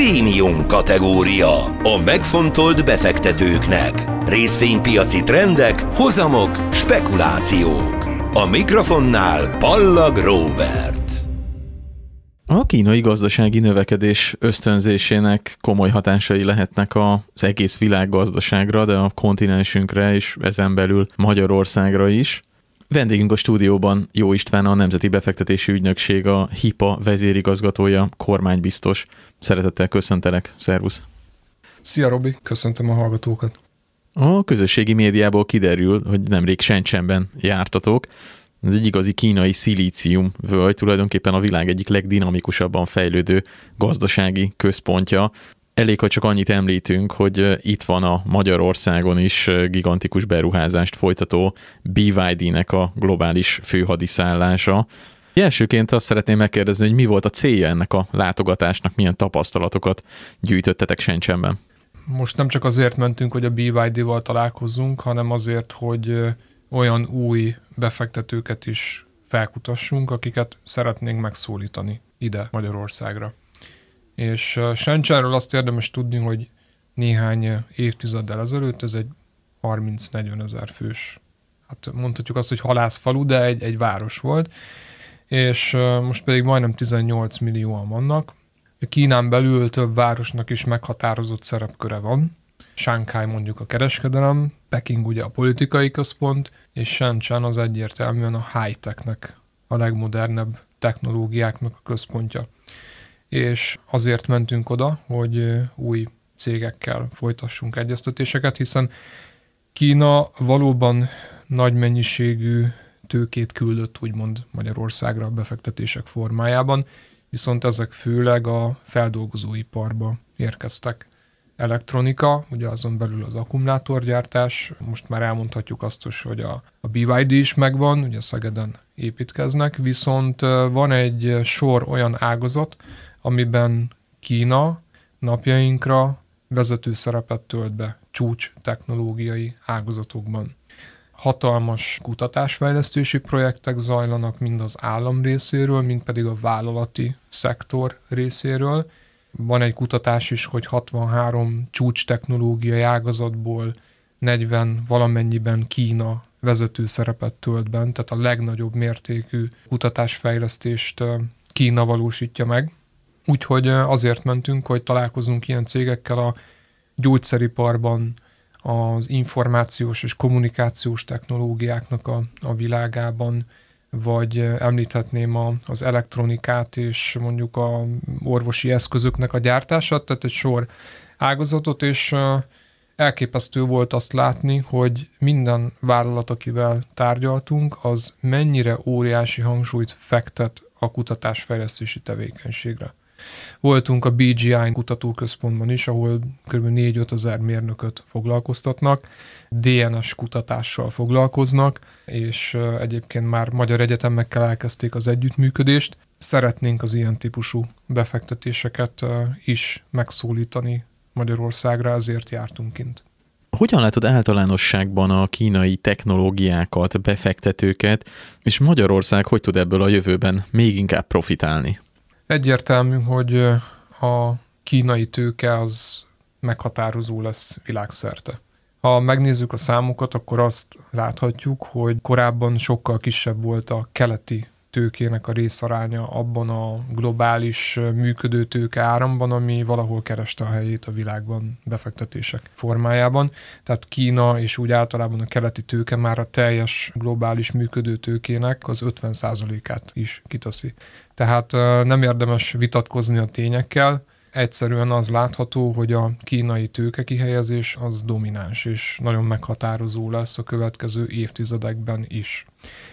prémium kategória a megfontolt befektetőknek. Részvénypiaci trendek, hozamok, spekulációk. A mikrofonnál Pallag Robert. A kínai gazdasági növekedés ösztönzésének komoly hatásai lehetnek az egész világ gazdaságra, de a kontinensünkre és ezen belül Magyarországra is. Vendégünk a stúdióban Jó István, a Nemzeti Befektetési Ügynökség, a HIPA vezérigazgatója, kormánybiztos. Szeretettel köszöntelek, szervusz! Szia Robi, köszöntöm a hallgatókat! A közösségi médiából kiderül, hogy nemrég Sencsenben jártatok. Ez egy igazi kínai szilícium völgy, tulajdonképpen a világ egyik legdinamikusabban fejlődő gazdasági központja elég, hogy csak annyit említünk, hogy itt van a Magyarországon is gigantikus beruházást folytató BYD-nek a globális főhadiszállása. Elsőként azt szeretném megkérdezni, hogy mi volt a célja ennek a látogatásnak, milyen tapasztalatokat gyűjtöttetek Sencsenben? Most nem csak azért mentünk, hogy a BYD-val találkozzunk, hanem azért, hogy olyan új befektetőket is felkutassunk, akiket szeretnénk megszólítani ide Magyarországra. És Sáncsáról azt érdemes tudni, hogy néhány évtizeddel ezelőtt ez egy 30-40 ezer fős, hát mondhatjuk azt, hogy halászfalu, de egy, egy város volt, és most pedig majdnem 18 millióan vannak. Kínán belül több városnak is meghatározott szerepköre van. Sánkáj mondjuk a kereskedelem, Peking ugye a politikai központ, és Shenzhen az egyértelműen a high-technek, a legmodernebb technológiáknak a központja és azért mentünk oda, hogy új cégekkel folytassunk egyeztetéseket, hiszen Kína valóban nagy mennyiségű tőkét küldött úgymond Magyarországra befektetések formájában, viszont ezek főleg a feldolgozóiparba érkeztek. Elektronika, ugye azon belül az akkumulátorgyártás, most már elmondhatjuk azt is, hogy a, a BYD is megvan, ugye Szegeden építkeznek, viszont van egy sor olyan ágazat, amiben Kína napjainkra vezető szerepet tölt be csúcs technológiai ágazatokban. Hatalmas kutatásfejlesztési projektek zajlanak mind az állam részéről, mind pedig a vállalati szektor részéről. Van egy kutatás is, hogy 63 csúcs technológiai ágazatból 40 valamennyiben Kína vezető szerepet tölt bent, tehát a legnagyobb mértékű kutatásfejlesztést Kína valósítja meg. Úgyhogy azért mentünk, hogy találkozunk ilyen cégekkel a gyógyszeriparban, az információs és kommunikációs technológiáknak a, a világában, vagy említhetném a, az elektronikát és mondjuk a orvosi eszközöknek a gyártását, tehát egy sor ágazatot, és elképesztő volt azt látni, hogy minden vállalat, akivel tárgyaltunk, az mennyire óriási hangsúlyt fektet a kutatásfejlesztési tevékenységre. Voltunk a BGI kutatóközpontban is, ahol kb. 4-5 ezer mérnököt foglalkoztatnak, DNS kutatással foglalkoznak, és egyébként már magyar egyetemekkel elkezdték az együttműködést. Szeretnénk az ilyen típusú befektetéseket is megszólítani Magyarországra, ezért jártunk kint. Hogyan látod általánosságban a kínai technológiákat, befektetőket, és Magyarország hogy tud ebből a jövőben még inkább profitálni? Egyértelmű, hogy a kínai tőke az meghatározó lesz világszerte. Ha megnézzük a számokat, akkor azt láthatjuk, hogy korábban sokkal kisebb volt a keleti tőkének a részaránya abban a globális működő tőke áramban, ami valahol kereste a helyét a világban befektetések formájában. Tehát Kína és úgy általában a keleti tőke már a teljes globális működő tőkének az 50%-át is kitaszi. Tehát nem érdemes vitatkozni a tényekkel, egyszerűen az látható, hogy a kínai tőke kihelyezés az domináns, és nagyon meghatározó lesz a következő évtizedekben is.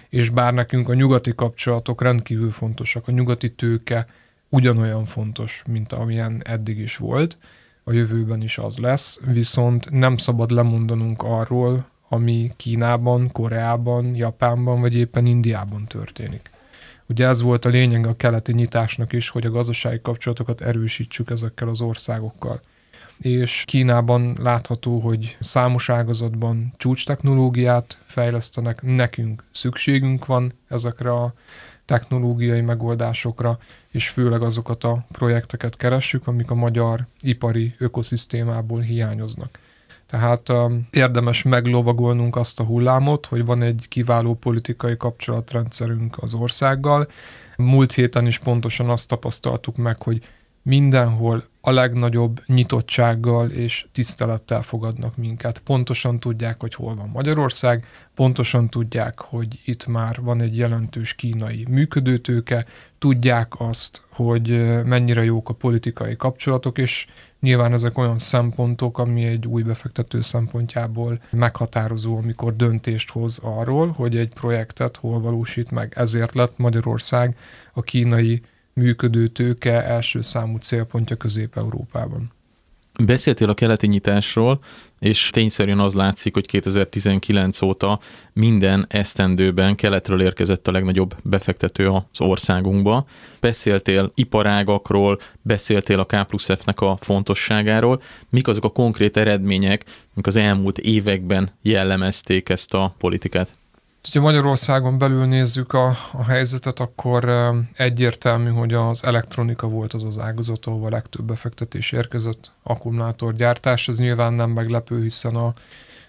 És bár nekünk a nyugati kapcsolatok rendkívül fontosak, a nyugati tőke ugyanolyan fontos, mint amilyen eddig is volt, a jövőben is az lesz, viszont nem szabad lemondanunk arról, ami Kínában, Koreában, Japánban vagy éppen Indiában történik. Ugye ez volt a lényeg a keleti nyitásnak is, hogy a gazdasági kapcsolatokat erősítsük ezekkel az országokkal. És Kínában látható, hogy számos ágazatban csúcs technológiát fejlesztenek, nekünk szükségünk van ezekre a technológiai megoldásokra, és főleg azokat a projekteket keressük, amik a magyar ipari ökoszisztémából hiányoznak. Tehát um, érdemes meglovagolnunk azt a hullámot, hogy van egy kiváló politikai kapcsolatrendszerünk az országgal. Múlt héten is pontosan azt tapasztaltuk meg, hogy mindenhol a legnagyobb nyitottsággal és tisztelettel fogadnak minket. Pontosan tudják, hogy hol van Magyarország, pontosan tudják, hogy itt már van egy jelentős kínai működőtőke, tudják azt, hogy mennyire jók a politikai kapcsolatok, és nyilván ezek olyan szempontok, ami egy új befektető szempontjából meghatározó, amikor döntést hoz arról, hogy egy projektet hol valósít meg. Ezért lett Magyarország a kínai működő tőke első számú célpontja Közép-Európában. Beszéltél a keleti nyitásról, és tényszerűen az látszik, hogy 2019 óta minden esztendőben keletről érkezett a legnagyobb befektető az országunkba. Beszéltél iparágakról, beszéltél a K plusz F-nek a fontosságáról. Mik azok a konkrét eredmények, amik az elmúlt években jellemezték ezt a politikát? Ha Magyarországon belül nézzük a, a helyzetet, akkor egyértelmű, hogy az elektronika volt az az ágazat, ahol a legtöbb befektetés érkezett, akkumulátorgyártás. Ez nyilván nem meglepő, hiszen a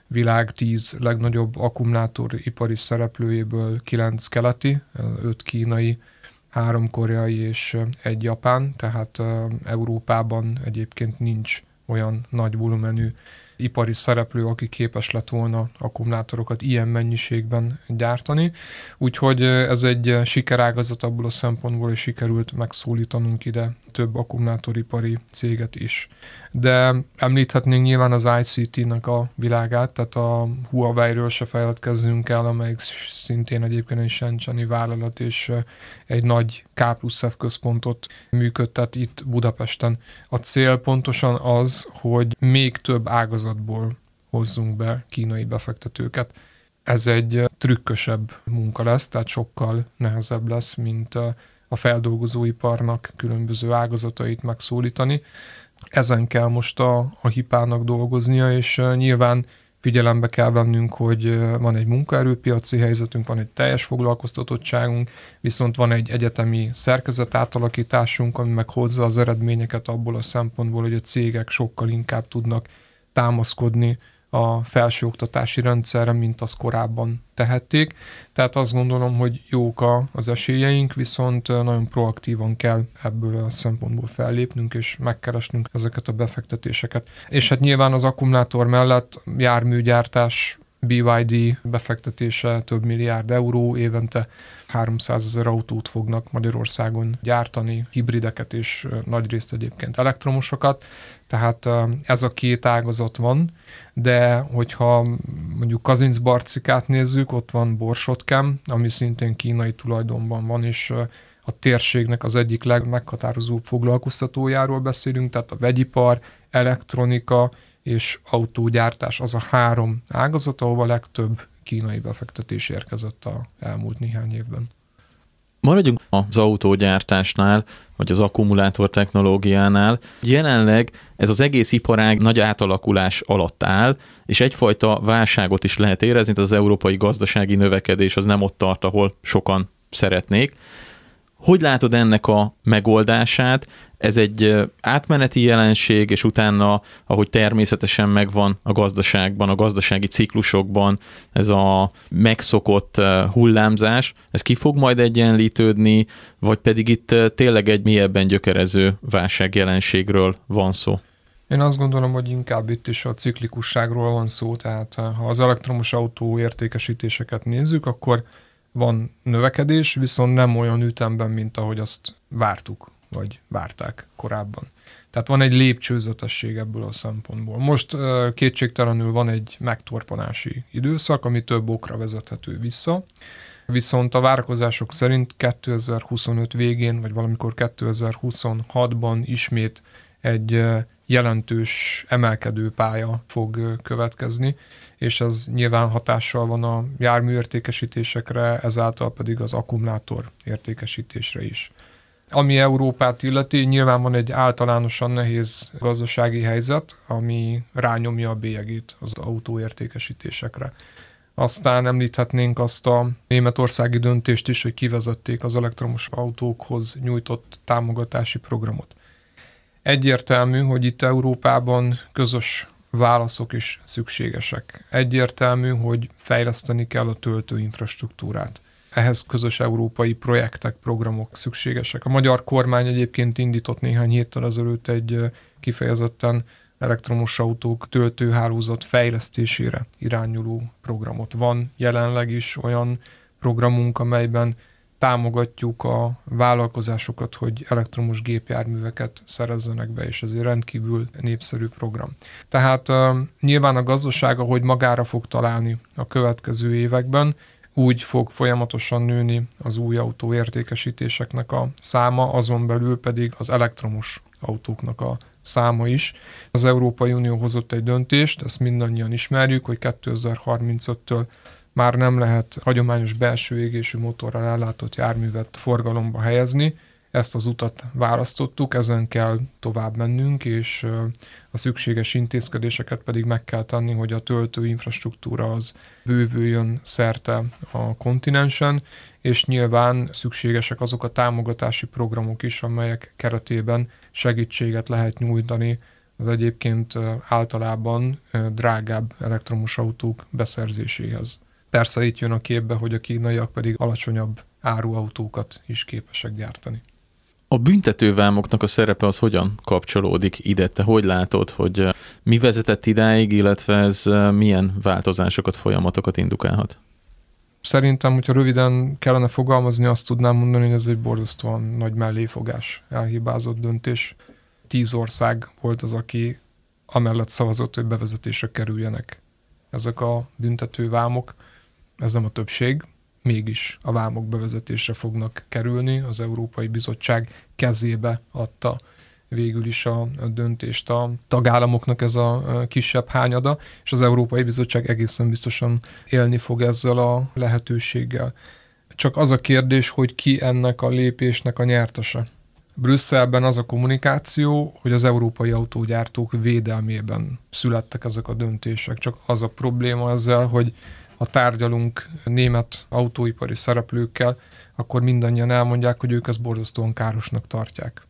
világ tíz legnagyobb akkumulátoripari szereplőjéből kilenc keleti, öt kínai, három koreai és egy japán, tehát Európában egyébként nincs olyan nagy volumenű ipari szereplő, aki képes lett volna akkumulátorokat ilyen mennyiségben gyártani. Úgyhogy ez egy sikerágazat abból a szempontból, hogy sikerült megszólítanunk ide több akkumulátoripari céget is. De említhetnénk nyilván az ICT-nek a világát, tehát a Huawei-ről se feledkezzünk el, amelyik szintén egyébként egy Shenzheni vállalat, és egy nagy K plusz F központot működtet itt Budapesten. A cél pontosan az, hogy még több ágazatból hozzunk be kínai befektetőket ez egy trükkösebb munka lesz, tehát sokkal nehezebb lesz, mint a feldolgozóiparnak különböző ágazatait megszólítani. Ezen kell most a, a hipának dolgoznia, és nyilván figyelembe kell vennünk, hogy van egy munkaerőpiaci helyzetünk, van egy teljes foglalkoztatottságunk, viszont van egy egyetemi szerkezet átalakításunk, ami meghozza az eredményeket abból a szempontból, hogy a cégek sokkal inkább tudnak támaszkodni a felsőoktatási rendszerre, mint az korábban tehették. Tehát azt gondolom, hogy jók a, az esélyeink, viszont nagyon proaktívan kell ebből a szempontból fellépnünk és megkeresnünk ezeket a befektetéseket. És hát nyilván az akkumulátor mellett járműgyártás BYD befektetése több milliárd euró, évente 300 ezer autót fognak Magyarországon gyártani, hibrideket és nagyrészt egyébként elektromosokat, tehát ez a két ágazat van, de hogyha mondjuk Kazincbarcikát nézzük, ott van Borsotkem, ami szintén kínai tulajdonban van, és a térségnek az egyik legmeghatározóbb foglalkoztatójáról beszélünk, tehát a vegyipar, elektronika és autógyártás az a három ágazat, ahol a legtöbb kínai befektetés érkezett a elmúlt néhány évben. Maradjunk az autógyártásnál, vagy az akkumulátor technológiánál. Jelenleg ez az egész iparág nagy átalakulás alatt áll, és egyfajta válságot is lehet érezni, az európai gazdasági növekedés az nem ott tart, ahol sokan szeretnék. Hogy látod ennek a megoldását? Ez egy átmeneti jelenség, és utána, ahogy természetesen megvan a gazdaságban, a gazdasági ciklusokban ez a megszokott hullámzás, ez ki fog majd egyenlítődni, vagy pedig itt tényleg egy mélyebben gyökerező válságjelenségről van szó? Én azt gondolom, hogy inkább itt is a ciklikusságról van szó, tehát ha az elektromos autó értékesítéseket nézzük, akkor van növekedés, viszont nem olyan ütemben, mint ahogy azt vártuk, vagy várták korábban. Tehát van egy lépcsőzetesség ebből a szempontból. Most kétségtelenül van egy megtorpanási időszak, ami több okra vezethető vissza, viszont a várakozások szerint 2025 végén, vagy valamikor 2026-ban ismét egy jelentős emelkedő pálya fog következni, és ez nyilván hatással van a jármű értékesítésekre, ezáltal pedig az akkumulátor értékesítésre is. Ami Európát illeti, nyilván van egy általánosan nehéz gazdasági helyzet, ami rányomja a bélyegét az autóértékesítésekre. Aztán említhetnénk azt a németországi döntést is, hogy kivezették az elektromos autókhoz nyújtott támogatási programot. Egyértelmű, hogy itt Európában közös válaszok is szükségesek. Egyértelmű, hogy fejleszteni kell a töltő infrastruktúrát. Ehhez közös európai projektek, programok szükségesek. A magyar kormány egyébként indított néhány héttel ezelőtt egy kifejezetten elektromos autók töltőhálózat fejlesztésére irányuló programot. Van jelenleg is olyan programunk, amelyben támogatjuk a vállalkozásokat, hogy elektromos gépjárműveket szerezzenek be, és ez egy rendkívül népszerű program. Tehát nyilván a gazdaság, ahogy magára fog találni a következő években, úgy fog folyamatosan nőni az új autó értékesítéseknek a száma, azon belül pedig az elektromos autóknak a száma is. Az Európai Unió hozott egy döntést, ezt mindannyian ismerjük, hogy 2035-től már nem lehet hagyományos belső égésű motorral ellátott járművet forgalomba helyezni, ezt az utat választottuk, ezen kell tovább mennünk, és a szükséges intézkedéseket pedig meg kell tenni, hogy a töltő infrastruktúra az bővüljön szerte a kontinensen, és nyilván szükségesek azok a támogatási programok is, amelyek keretében segítséget lehet nyújtani az egyébként általában drágább elektromos autók beszerzéséhez. Persze itt jön a képbe, hogy a kínaiak pedig alacsonyabb áruautókat is képesek gyártani. A büntetővámoknak a szerepe az hogyan kapcsolódik ide? Te hogy látod, hogy eh, mi vezetett idáig, illetve ez eh, milyen változásokat, folyamatokat indukálhat? Szerintem, hogyha röviden kellene fogalmazni, azt tudnám mondani, hogy ez egy borzasztóan nagy melléfogás, elhibázott döntés. Tíz ország volt az, aki amellett szavazott, hogy bevezetésre kerüljenek ezek a büntetővámok ez nem a többség, mégis a vámok bevezetésre fognak kerülni. Az Európai Bizottság kezébe adta végül is a, döntést a tagállamoknak ez a kisebb hányada, és az Európai Bizottság egészen biztosan élni fog ezzel a lehetőséggel. Csak az a kérdés, hogy ki ennek a lépésnek a nyertese. Brüsszelben az a kommunikáció, hogy az európai autógyártók védelmében születtek ezek a döntések. Csak az a probléma ezzel, hogy ha tárgyalunk német autóipari szereplőkkel, akkor mindannyian elmondják, hogy ők ezt borzasztóan károsnak tartják.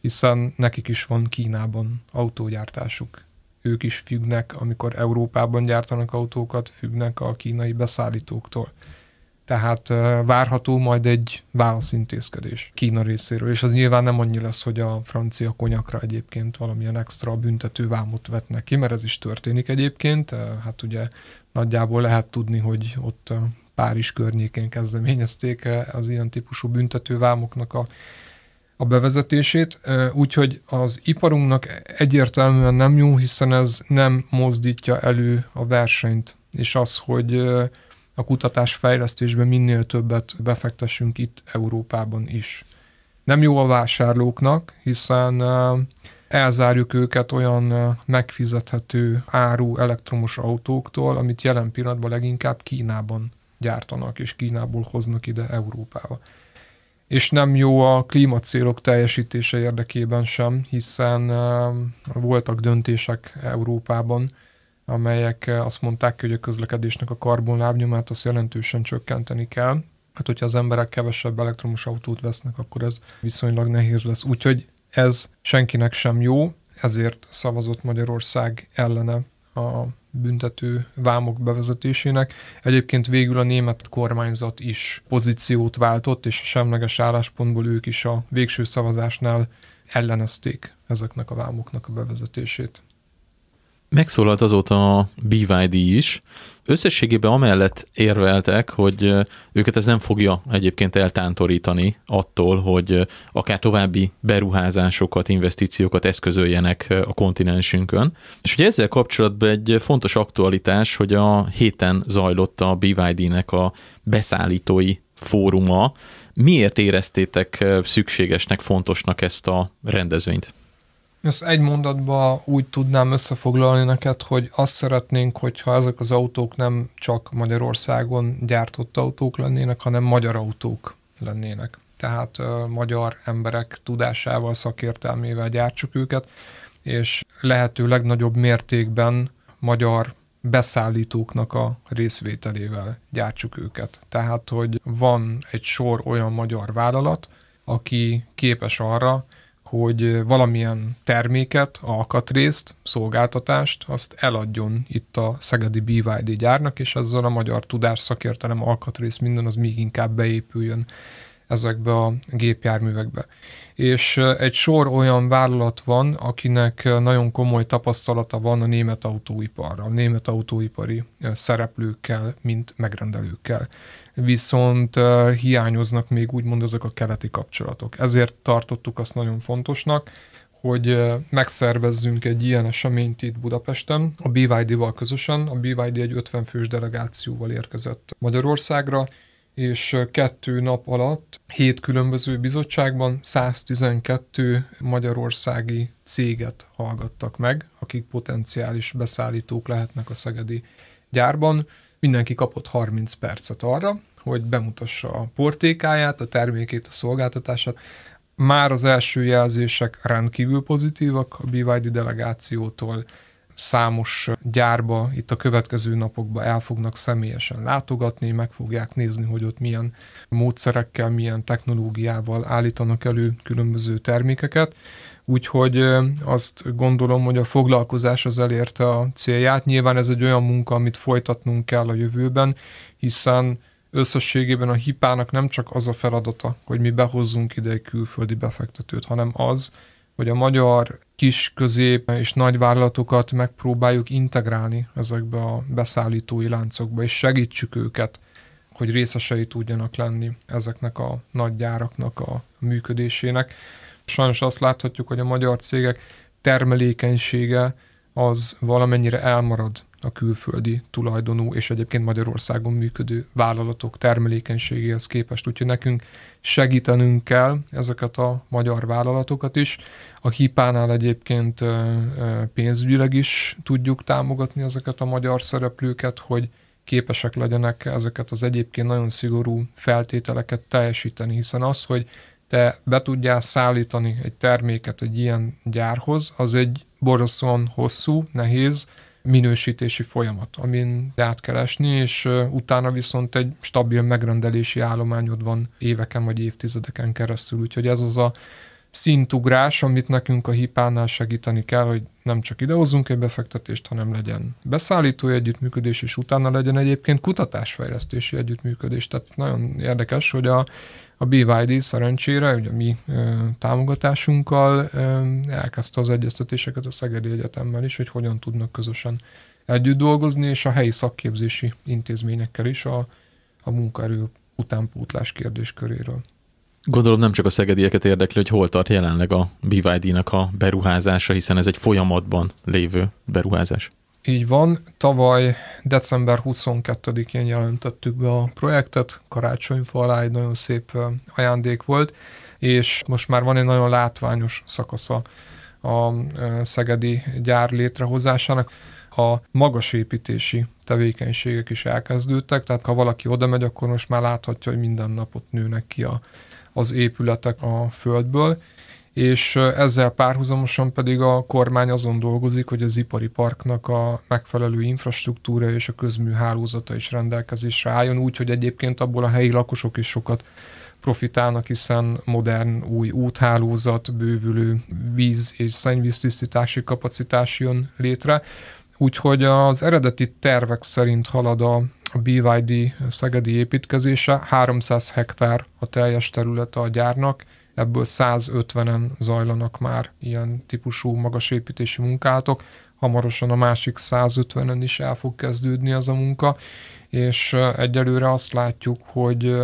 Hiszen nekik is van Kínában autógyártásuk. Ők is függnek, amikor Európában gyártanak autókat, függnek a kínai beszállítóktól tehát várható majd egy válaszintézkedés Kína részéről, és az nyilván nem annyi lesz, hogy a francia konyakra egyébként valamilyen extra büntető vámot vetnek ki, mert ez is történik egyébként, hát ugye nagyjából lehet tudni, hogy ott Párizs környékén kezdeményezték az ilyen típusú vámoknak a, a bevezetését, úgyhogy az iparunknak egyértelműen nem jó, hiszen ez nem mozdítja elő a versenyt, és az, hogy a kutatás fejlesztésbe minél többet befektessünk itt Európában is. Nem jó a vásárlóknak, hiszen eh, elzárjuk őket olyan eh, megfizethető áru elektromos autóktól, amit jelen pillanatban leginkább Kínában gyártanak, és Kínából hoznak ide Európába. És nem jó a klímacélok teljesítése érdekében sem, hiszen eh, voltak döntések Európában, amelyek eh, azt mondták ki, hogy a közlekedésnek a karbonlábnyomát azt jelentősen csökkenteni kell. Hát, hogyha az emberek kevesebb elektromos autót vesznek, akkor ez viszonylag nehéz lesz. Úgyhogy ez senkinek sem jó, ezért szavazott Magyarország ellene a büntető vámok bevezetésének. Egyébként végül a német kormányzat is pozíciót váltott, és a semleges álláspontból ők is a végső szavazásnál ellenezték ezeknek a vámoknak a bevezetését. Megszólalt azóta a BYD is. Összességében amellett érveltek, hogy őket ez nem fogja egyébként eltántorítani attól, hogy akár további beruházásokat, investíciókat eszközöljenek a kontinensünkön. És ugye ezzel kapcsolatban egy fontos aktualitás, hogy a héten zajlott a BYD-nek a beszállítói fóruma. Miért éreztétek szükségesnek, fontosnak ezt a rendezvényt? Ezt egy mondatban úgy tudnám összefoglalni neked, hogy azt szeretnénk, hogyha ezek az autók nem csak Magyarországon gyártott autók lennének, hanem magyar autók lennének. Tehát ö, magyar emberek tudásával, szakértelmével gyártsuk őket, és lehető legnagyobb mértékben magyar beszállítóknak a részvételével gyártsuk őket. Tehát, hogy van egy sor olyan magyar vállalat, aki képes arra, hogy valamilyen terméket, alkatrészt, szolgáltatást azt eladjon itt a Szegedi BYD gyárnak, és ezzel a magyar tudás, szakértelem, alkatrész, minden az még inkább beépüljön ezekbe a gépjárművekbe. És egy sor olyan vállalat van, akinek nagyon komoly tapasztalata van a német autóiparra, a német autóipari szereplőkkel, mint megrendelőkkel. Viszont hiányoznak még úgymond azok a keleti kapcsolatok. Ezért tartottuk azt nagyon fontosnak, hogy megszervezzünk egy ilyen eseményt itt Budapesten, a BYD-val közösen. A BYD egy 50 fős delegációval érkezett Magyarországra, és kettő nap alatt hét különböző bizottságban 112 magyarországi céget hallgattak meg, akik potenciális beszállítók lehetnek a szegedi gyárban. Mindenki kapott 30 percet arra, hogy bemutassa a portékáját, a termékét, a szolgáltatását. Már az első jelzések rendkívül pozitívak a BYD delegációtól, számos gyárba itt a következő napokban el fognak személyesen látogatni, meg fogják nézni, hogy ott milyen módszerekkel, milyen technológiával állítanak elő különböző termékeket. Úgyhogy azt gondolom, hogy a foglalkozás az elérte a célját. Nyilván ez egy olyan munka, amit folytatnunk kell a jövőben, hiszen összességében a hipának nem csak az a feladata, hogy mi behozzunk ide egy külföldi befektetőt, hanem az, hogy a magyar kis, közép és nagy vállalatokat megpróbáljuk integrálni ezekbe a beszállítói láncokba, és segítsük őket, hogy részesei tudjanak lenni ezeknek a nagy gyáraknak a működésének. Sajnos azt láthatjuk, hogy a magyar cégek termelékenysége az valamennyire elmarad a külföldi tulajdonú és egyébként Magyarországon működő vállalatok termelékenységéhez képest. Úgyhogy nekünk segítenünk kell ezeket a magyar vállalatokat is. A hipánál egyébként pénzügyileg is tudjuk támogatni ezeket a magyar szereplőket, hogy képesek legyenek ezeket az egyébként nagyon szigorú feltételeket teljesíteni, hiszen az, hogy te be tudjál szállítani egy terméket egy ilyen gyárhoz, az egy borzasztóan hosszú, nehéz, minősítési folyamat, amin át kell esni, és utána viszont egy stabil megrendelési állományod van éveken vagy évtizedeken keresztül. Úgyhogy ez az a szintugrás, amit nekünk a hipánál segíteni kell, hogy nem csak idehozzunk egy befektetést, hanem legyen beszállítói együttműködés, és utána legyen egyébként kutatásfejlesztési együttműködés. Tehát nagyon érdekes, hogy a a BYD szerencsére, ugye mi ö, támogatásunkkal ö, elkezdte az egyeztetéseket a Szegedi Egyetemmel is, hogy hogyan tudnak közösen együtt dolgozni, és a helyi szakképzési intézményekkel is a, a munkaerő utánpótlás kérdésköréről. Gondolom nem csak a szegedieket érdekli, hogy hol tart jelenleg a BYD-nak a beruházása, hiszen ez egy folyamatban lévő beruházás. Így van, tavaly december 22-én jelentettük be a projektet, karácsonyfa alá egy nagyon szép ajándék volt, és most már van egy nagyon látványos szakasza a szegedi gyár létrehozásának. A magas építési tevékenységek is elkezdődtek, tehát ha valaki oda megy, akkor most már láthatja, hogy minden napot nőnek ki a, az épületek a földből, és ezzel párhuzamosan pedig a kormány azon dolgozik, hogy az ipari parknak a megfelelő infrastruktúra és a közműhálózata is rendelkezésre álljon, úgy, hogy egyébként abból a helyi lakosok is sokat profitálnak, hiszen modern új úthálózat, bővülő víz és szennyvíztisztítási kapacitás jön létre. Úgyhogy az eredeti tervek szerint halad a, a BYD szegedi építkezése, 300 hektár a teljes területe a gyárnak, ebből 150-en zajlanak már ilyen típusú magas építési munkálatok, hamarosan a másik 150-en is el fog kezdődni az a munka, és egyelőre azt látjuk, hogy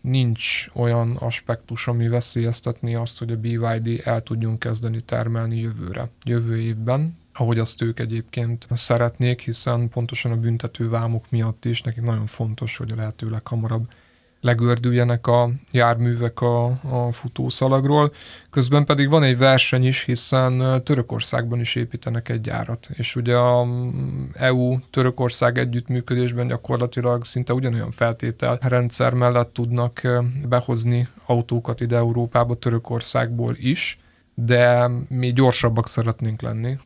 nincs olyan aspektus, ami veszélyeztetné azt, hogy a BYD el tudjon kezdeni termelni jövőre, jövő évben, ahogy azt ők egyébként szeretnék, hiszen pontosan a büntető vámok miatt is nekik nagyon fontos, hogy a lehető leghamarabb legördüljenek a járművek a, a futószalagról. Közben pedig van egy verseny is, hiszen Törökországban is építenek egy gyárat, és ugye a EU-Törökország együttműködésben gyakorlatilag szinte ugyanolyan rendszer mellett tudnak behozni autókat ide Európába Törökországból is, de mi gyorsabbak szeretnénk lenni.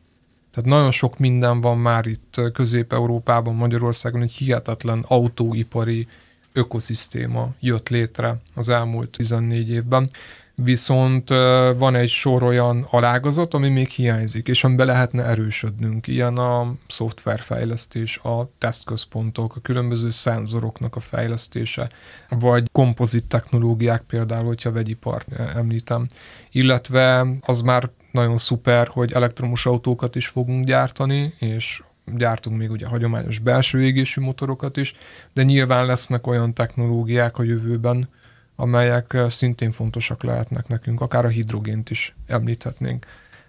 Tehát nagyon sok minden van már itt Közép-Európában, Magyarországon egy hihetetlen autóipari ökoszisztéma jött létre az elmúlt 14 évben. Viszont van egy sor olyan alágazat, ami még hiányzik, és amiben lehetne erősödnünk. Ilyen a szoftverfejlesztés, a tesztközpontok, a különböző szenzoroknak a fejlesztése, vagy kompozit technológiák például, hogyha vegyipart említem. Illetve az már nagyon szuper, hogy elektromos autókat is fogunk gyártani, és gyártunk még ugye hagyományos belső égésű motorokat is, de nyilván lesznek olyan technológiák a jövőben, amelyek szintén fontosak lehetnek nekünk, akár a hidrogént is említhetnénk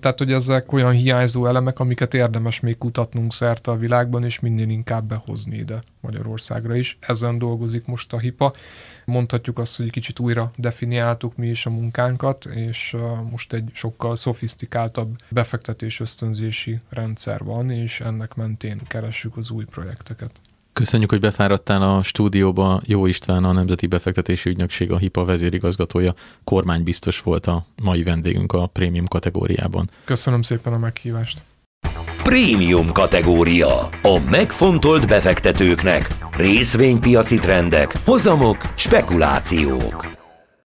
tehát hogy ezek olyan hiányzó elemek, amiket érdemes még kutatnunk szerte a világban, és minél inkább behozni ide Magyarországra is. Ezen dolgozik most a HIPA. Mondhatjuk azt, hogy kicsit újra definiáltuk mi is a munkánkat, és most egy sokkal szofisztikáltabb befektetés ösztönzési rendszer van, és ennek mentén keressük az új projekteket. Köszönjük, hogy befáradtál a stúdióba. Jó István, a Nemzeti Befektetési Ügynökség, a HIPA vezérigazgatója, kormánybiztos volt a mai vendégünk a prémium kategóriában. Köszönöm szépen a meghívást. Prémium kategória. A megfontolt befektetőknek. Részvénypiaci trendek, hozamok, spekulációk.